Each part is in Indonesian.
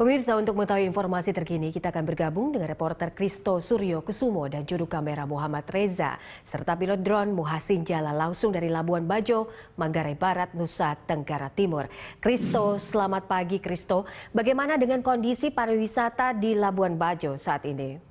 Pemirsa untuk mengetahui informasi terkini, kita akan bergabung dengan reporter Kristo Suryo Kusumo dan juru kamera Muhammad Reza, serta pilot drone Muhasin Jala langsung dari Labuan Bajo, Manggarai Barat, Nusa Tenggara Timur. Kristo, selamat pagi Kristo. Bagaimana dengan kondisi pariwisata di Labuan Bajo saat ini?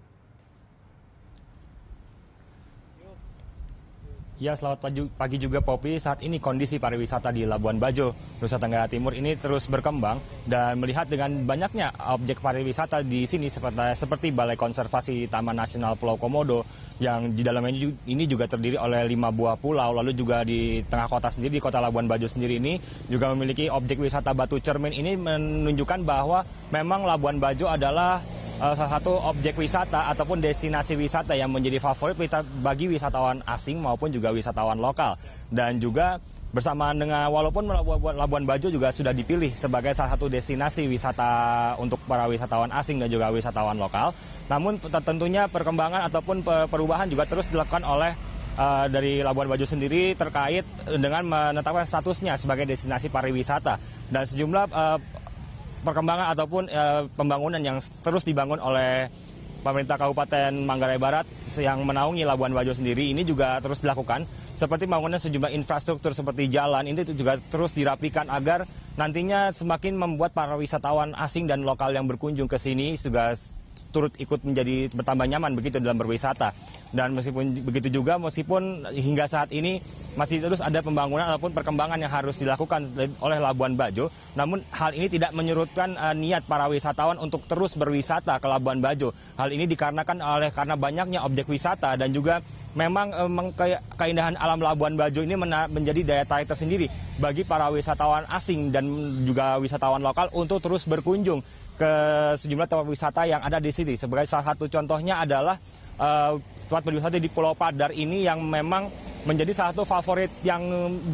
Ya, selamat pagi juga Popi. Saat ini kondisi pariwisata di Labuan Bajo, Nusa Tenggara Timur ini terus berkembang dan melihat dengan banyaknya objek pariwisata di sini seperti, seperti Balai Konservasi Taman Nasional Pulau Komodo yang di dalamnya ini juga terdiri oleh lima buah pulau, lalu juga di tengah kota sendiri, di kota Labuan Bajo sendiri ini juga memiliki objek wisata Batu Cermin ini menunjukkan bahwa memang Labuan Bajo adalah Eh, salah satu objek wisata ataupun destinasi wisata yang menjadi favorit bagi wisatawan asing maupun juga wisatawan lokal dan juga bersamaan dengan walaupun Labuan Bajo juga sudah dipilih sebagai salah satu destinasi wisata untuk para wisatawan asing dan juga wisatawan lokal. Namun tentunya perkembangan ataupun perubahan juga terus dilakukan oleh uh, dari Labuan Bajo sendiri terkait dengan menetapkan statusnya sebagai destinasi pariwisata dan sejumlah uh, perkembangan ataupun e, pembangunan yang terus dibangun oleh pemerintah Kabupaten Manggarai Barat yang menaungi Labuan Bajo sendiri ini juga terus dilakukan. Seperti pembangunan sejumlah infrastruktur seperti jalan ini juga terus dirapikan agar nantinya semakin membuat para wisatawan asing dan lokal yang berkunjung ke sini juga turut ikut menjadi bertambah nyaman begitu dalam berwisata. Dan meskipun begitu juga, meskipun hingga saat ini masih terus ada pembangunan ataupun perkembangan yang harus dilakukan oleh Labuan Bajo, namun hal ini tidak menyurutkan uh, niat para wisatawan untuk terus berwisata ke Labuan Bajo. Hal ini dikarenakan oleh karena banyaknya objek wisata dan juga memang um, keindahan alam Labuan Bajo ini menjadi daya tarik tersendiri bagi para wisatawan asing dan juga wisatawan lokal untuk terus berkunjung ke sejumlah tempat wisata yang ada di sini. Sebagai salah satu contohnya adalah uh, tempat wisata di Pulau Padar ini yang memang menjadi salah satu favorit yang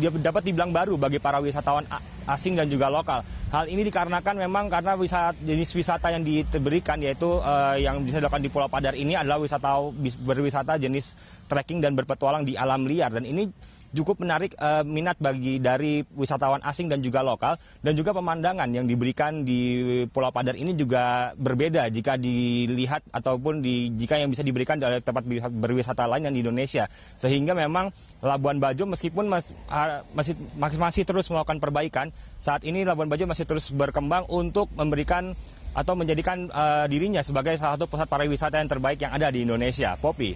eh, dapat dibilang baru bagi para wisatawan asing dan juga lokal. Hal ini dikarenakan memang karena wisata, jenis wisata yang diberikan yaitu uh, yang bisa dilakukan di Pulau Padar ini adalah wisata berwisata jenis trekking dan berpetualang di alam liar dan ini cukup menarik uh, minat bagi dari wisatawan asing dan juga lokal dan juga pemandangan yang diberikan di Pulau Padar ini juga berbeda jika dilihat ataupun di jika yang bisa diberikan dari tempat berwisata lain yang di Indonesia sehingga memang Labuan Bajo meskipun mas, uh, masih, masih terus melakukan perbaikan saat ini Labuan Bajo masih terus berkembang untuk memberikan atau menjadikan uh, dirinya sebagai salah satu pusat pariwisata yang terbaik yang ada di Indonesia. Popi.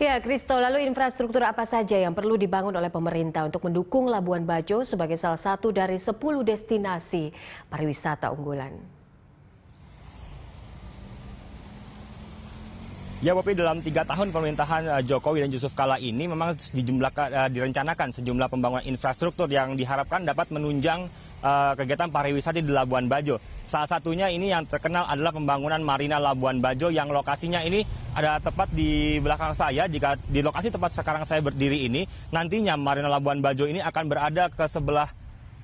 Ya, Kristo, lalu infrastruktur apa saja yang perlu dibangun oleh pemerintah untuk mendukung Labuan Bajo sebagai salah satu dari 10 destinasi pariwisata unggulan? Ya Bapak dalam tiga tahun pemerintahan eh, Jokowi dan Yusuf Kala ini memang dijumlah, eh, direncanakan sejumlah pembangunan infrastruktur yang diharapkan dapat menunjang Eh, kegiatan pariwisata di Labuan Bajo. Salah satunya ini yang terkenal adalah pembangunan Marina Labuan Bajo yang lokasinya ini ada tepat di belakang saya. Jika di lokasi tepat sekarang saya berdiri ini, nantinya Marina Labuan Bajo ini akan berada ke sebelah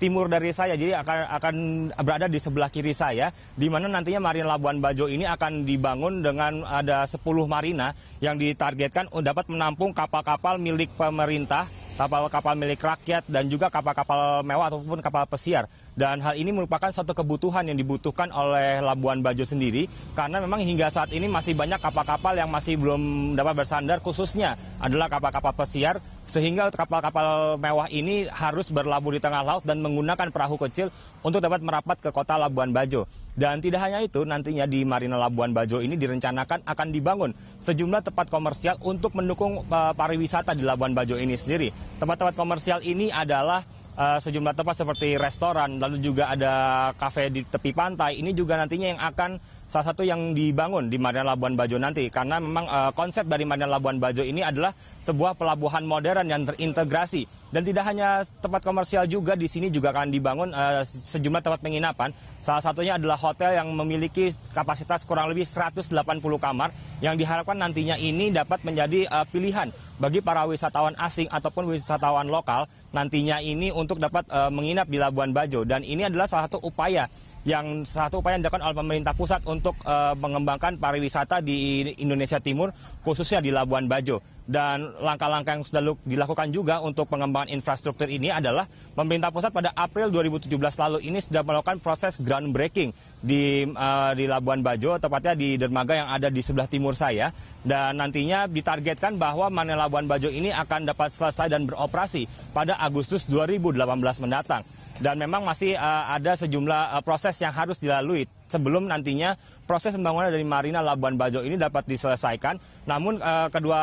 timur dari saya, jadi akan akan berada di sebelah kiri saya, di mana nantinya Marina Labuan Bajo ini akan dibangun dengan ada 10 marina yang ditargetkan dapat menampung kapal-kapal milik pemerintah kapal kapal milik rakyat dan juga kapal kapal mewah ataupun kapal pesiar dan hal ini merupakan satu kebutuhan yang dibutuhkan oleh Labuan Bajo sendiri karena memang hingga saat ini masih banyak kapal-kapal yang masih belum dapat bersandar khususnya adalah kapal-kapal pesiar sehingga kapal-kapal mewah ini harus berlabuh di tengah laut dan menggunakan perahu kecil untuk dapat merapat ke kota Labuan Bajo. Dan tidak hanya itu, nantinya di Marina Labuan Bajo ini direncanakan akan dibangun sejumlah tempat komersial untuk mendukung eh, pariwisata di Labuan Bajo ini sendiri. Tempat-tempat komersial ini adalah Eh, sejumlah tempat seperti restoran, lalu juga ada kafe di tepi pantai. Ini juga nantinya yang akan salah satu yang dibangun di Marina Labuan Bajo nanti karena memang uh, konsep dari Marina Labuan Bajo ini adalah sebuah pelabuhan modern yang terintegrasi dan tidak hanya tempat komersial juga, di sini juga akan dibangun uh, sejumlah tempat penginapan. Salah satunya adalah hotel yang memiliki kapasitas kurang lebih 180 kamar yang diharapkan nantinya ini dapat menjadi uh, pilihan bagi para wisatawan asing ataupun wisatawan lokal nantinya ini untuk dapat uh, menginap di Labuan Bajo. Dan ini adalah salah satu upaya yang satu upaya yang dilakukan oleh pemerintah pusat untuk uh, mengembangkan pariwisata di Indonesia Timur, khususnya di Labuan Bajo. Dan langkah-langkah yang sudah dilakukan juga untuk pengembangan infrastruktur ini adalah pemerintah pusat pada April 2017 lalu ini sudah melakukan proses groundbreaking di uh, di Labuan Bajo, tepatnya di dermaga yang ada di sebelah timur saya. Dan nantinya ditargetkan bahwa mana Labuan Bajo ini akan dapat selesai dan beroperasi pada Agustus 2018 mendatang dan memang masih uh, ada sejumlah uh, proses yang harus dilalui sebelum nantinya proses pembangunan dari Marina Labuan Bajo ini dapat diselesaikan. Namun uh, kedua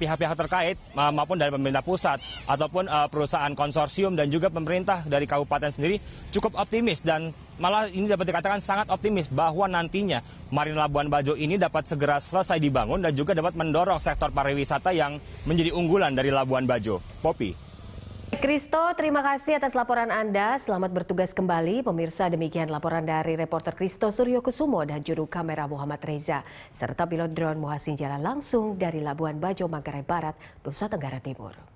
pihak-pihak uh, terkait uh, maupun dari pemerintah pusat ataupun uh, perusahaan konsorsium dan juga pemerintah dari kabupaten sendiri cukup optimis dan malah ini dapat dikatakan sangat optimis bahwa nantinya Marina Labuan Bajo ini dapat segera selesai dibangun dan juga dapat mendorong sektor pariwisata yang menjadi unggulan dari Labuan Bajo. Popi. Kristo, terima kasih atas laporan Anda. Selamat bertugas kembali. Pemirsa, demikian laporan dari reporter Kristo Suryo Kusumo dan juru kamera Muhammad Reza, serta pilot drone Muhasin Jalan langsung dari Labuan Bajo, Manggarai Barat, Nusa Tenggara Timur.